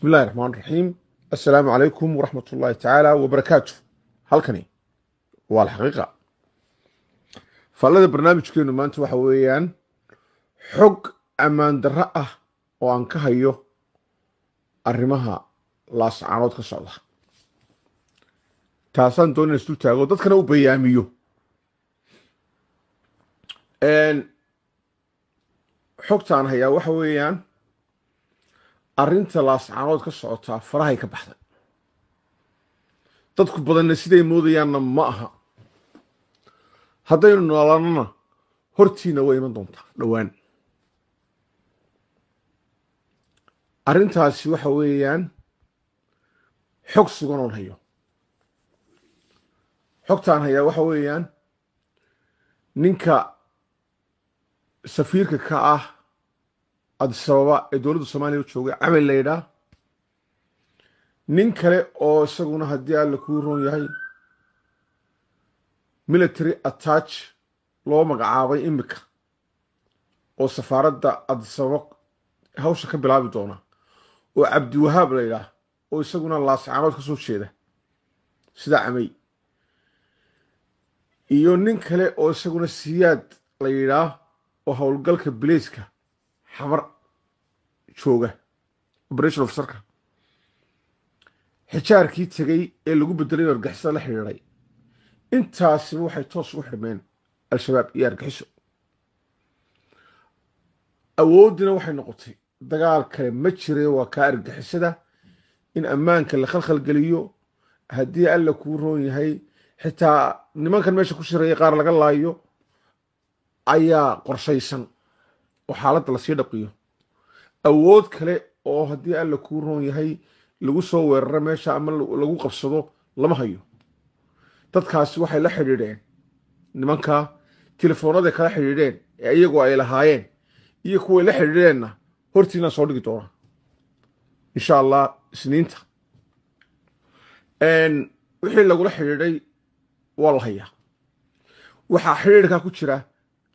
bismi illahi raxmaan raxiim assalaamu calaykum waraxmat ullaahi tacaala wabarakaatu halkani waa alxaqiiqa faallada barnaamijkeenu maanta waxa weeyaan xog ammaan darro ah oo aan ka hayo arrimaha laascaanood ka socda taasaan doon isu taago dadkana u bayaamiyo xogtaan hayaa waxa weeyaan arrinta laascaanood ka socotaa farahay ka baxday dadku badanna siday moodayaanna ma aha haddaynu noolaanona hortiina way iman doontaa dhowaan arrintaasi waxa weeyaan xog suganoon hayo xogtaan hayaa waxa weeyaan ninka safiirka ka ah adisababa ee dowladda soomaaliya u joogay cabil la yidhaah nin kale oo isaguna haddii alla kuu roon yahay military attach loo magacaabay imika oo safaaradda adisababa hawsha ka bilaabi doona oo cabdiwahaab la yidhaah oo isaguna laascaanood kasoo jeeda sida camey iyo nin kale oo isaguna siyaad la yidhaah oo howlgalka bilayska xamar jooga operation ofisarka xijaarkii tegey ee lagu bedelay in argixisada la xidhiiday intaasiba waxay toos ugu xirmeen al-shabaab iyo argixiso awooddiina waxay noqotay dagaal kale ma jire waa kaa argixisada in ammaanka la khalkhalgeliyo haddii alla kuu roon yahay xitaa nimankan meesha ku shiraya qaar laga laayo ayaa qorshaysan oo xaaladda lasii dhaqiyo awood kale oo haddii alla kuu roon yahay lagu soo weeraro meesha ama lagu qabsado lama hayo dadkaasi waxay la xidhiidheen nimankaa telefoonnaday kala xidhiidheen ee iyagoo ay lahaayeen iyo kuway la xidhiidheenna hortiinaan soo dhigi doonaa insha allah isniinta wixii lagula xidhiidhay waa la hayaa waxaa xidhiidhkaa ku jira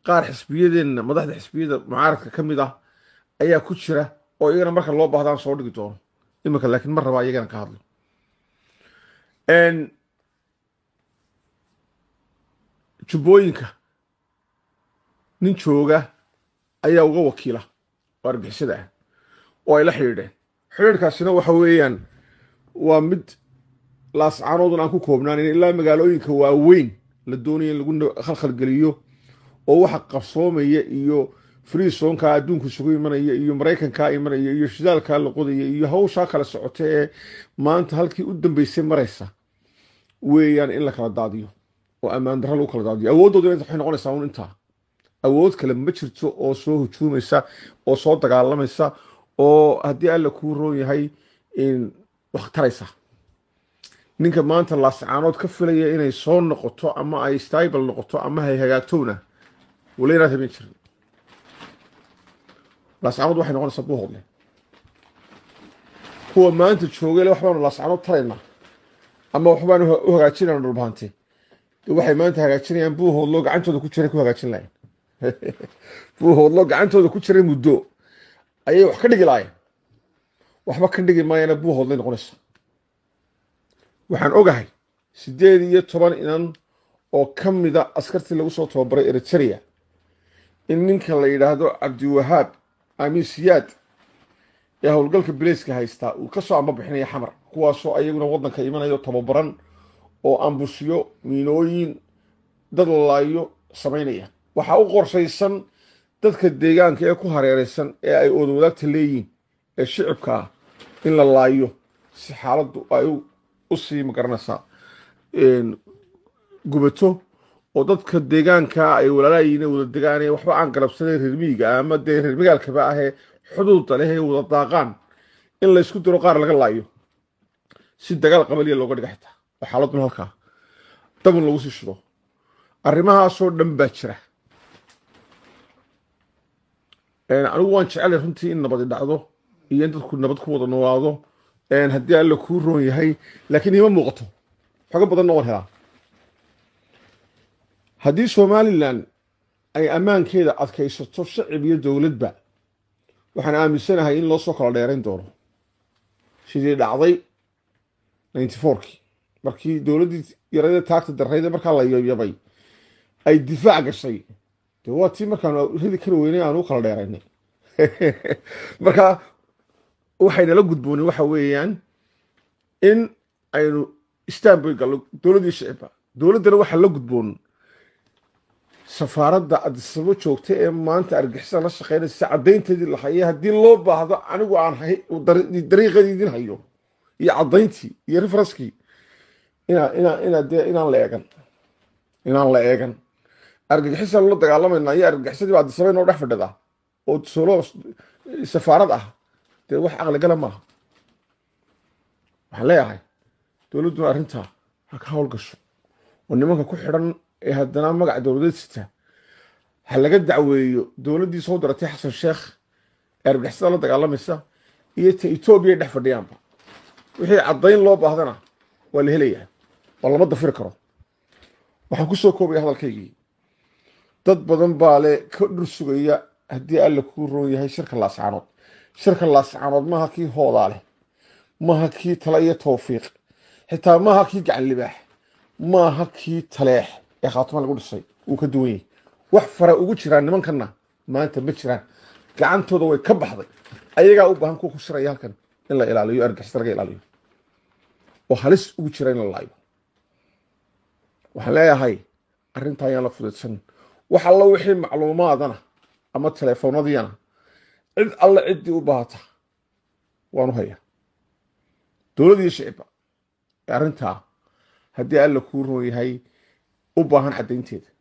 qaar xisbiyadeenna madaxda xisbiyada mucaaradka ka mid ah ayaa ku jira oo iyagana marka loo baahdaan soo dhigi doono iminka laakiin ma rabaa iyagana ka hadlo jubbooyinka nin jooga ayaa uga wakiila oo argixisada ah oo ay la xidhiidheen xidhiidhkaasina waxa weeyaan waa mid laascaanoodun aan ku koobnaanin ilaa magaalooyinka waaweyn la doonaya in lagu khalkhalgeliyo oo waxa qabsoomaya iyo free friesonka adduunku isugu imanaya iyo maraykankaa imanaya iyo shidaalkaa loqodaya iyo hawshaa kala socota ee maanta halkii u dambeysay maraysa weeyaan in la kala daadiyo oo ammaan darra lagu kala daadiyo awooddooda waxay noqonaysaa un intaa awood kale ma jirto oo soo hujuumaysa oo soo dagaalamaysa oo haddii alla kuu roon yahay wakhtaraysa ninka maanta laascaanood ka filaya inay soo noqoto ama ay stibal noqoto ama hay hagaagtowna wala yaraad habeen jirin laascanood waxay noqonaysaa buuhodne kuwa maanta joogale wax baanu laascanood taraynaa ama waxbaanu u hagaajinayna dhulbaante de waxay maanta hagaajinayaan buuhoodloo gacantooda ku jiray ku hagaajin lahayn buuhoodloo gacantooda ku jiray muddo ayay wax ka dhigi lahayen waxba ka dhigi maayana buuhoodlay noqonaysa waxaan ogahay siddeed iyo toban inan oo ka mida askartii lagu soo tababaray eriteria in ninka la yidhaahdo cabdiwahaab amisiyaad ee howlgalka bileyska haystaa uu kasoo ambabixinaya xamar kuwaasoo ayaguna waddanka imanayo tababaran oo ambusyo miinooyin dad lalaayo samaynaya waxaa u qorshaysan dadka deegaanka ee ku hareeraysan ee ay ooda wadaagta ee shicibka ah in la laayo si xaaladdu ay u sii ma gubato oo dadka deegaanka ay walaalaayiin wadadegaan waxba aan galabsanayn reermiyiga ama dee reermagaalkaba ahee xuduuda leh wada daaqaan in laysku diro qaar laga laayo si dagaal qabaliya looga dhiga xitaa oo xaaladun halkaa dabun lagu sii shido arrimahaasoo dhan baa jira anigu waan jecelay runtii in nabadi dhacdo iyo in dadku nabad ku wada noolaado haddii alla kuu roon yahay laakiin ima muuqato xoga badanna waan helaa haddii somalilan ay ammaankeeda adkaysato shacib iyo dowladba waxaan aaminsanahay in loosoo soo kala dheerayn doono sidii dhacday ninety fourkii markii dowladdii yarada taagta darrayde markaa la yoyabay ay difaac gashay de waa tii markaan ridi kari weynay aanu u kala dheeraynay markaa waxaynala gudboonay waxa weeyaan in aynu istanbul gallo dowladdii shacibba dowladdana waxaa la gudboon safaaradda adisabo joogta ee maanta argixisa la shaqeynaysa caddaynteedii la hayay haddii loo baahdo anigu aan dariiqeedii idin hayo iyo caddayntii iyo referaskii inaan la eegan inaan la eegan argagixisaan la dagaalamayna iyo argagixisadiiba adisabo inoo dhex fadhidaa oo solo safaarad ah dee wax caqligala maaha waxaan leeyahay dowladduna arrintaa ha ka howlgasho oo nimanka ku xidhan ee haddana magac dowladda sita ha laga dacweeyo dowladdii soo daratay xasan sheekh ee la dagaalamaysa iyo ta etoobiya dhex fadhiyaanba wixii caddayn loo baahdana waa la helayaa oo lama dafiri karo waxaan ku soo koobaya hadalkaygii dad badan baa le ka dhur sugaya haddii alla kuu roon yahay shirka laascaanood shirka laascaanood maaha kii hoodaa leh maaha kii tale iyo towfiiq xitaa maaha kii gacan libaax maaha kii taleex ee khaatuma lagu dhisay wuu ka duwanyay wax fara ugu jiraan nimankana maanta ma jiraan gacantooda way ka baxday ayagaa u baahan kuwa ku shiraya halkan in la ilaaliyo argixis laga ilaaliyo oo halis ugu jira in la laaybo waxaan leeyahay arrinta ayaan la fudaydsan wax alla wixii macluumaadana ama teleefoonadiina cid alla ciddii u baahata waanu hayaa dowlad iyo shicibba ee arrintaa haddii alla kuu roon yahay u baahan caddaynteeda